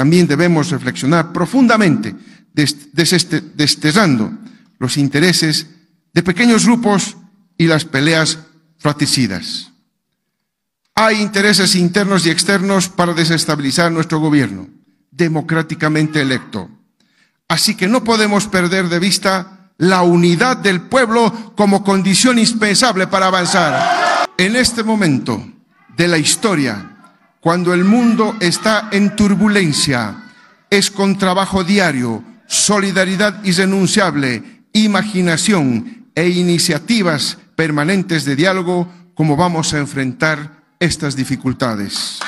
También debemos reflexionar profundamente, desterrando los intereses de pequeños grupos y las peleas fratricidas. Hay intereses internos y externos para desestabilizar nuestro gobierno, democráticamente electo. Así que no podemos perder de vista la unidad del pueblo como condición indispensable para avanzar. En este momento de la historia cuando el mundo está en turbulencia, es con trabajo diario, solidaridad irrenunciable, imaginación e iniciativas permanentes de diálogo como vamos a enfrentar estas dificultades.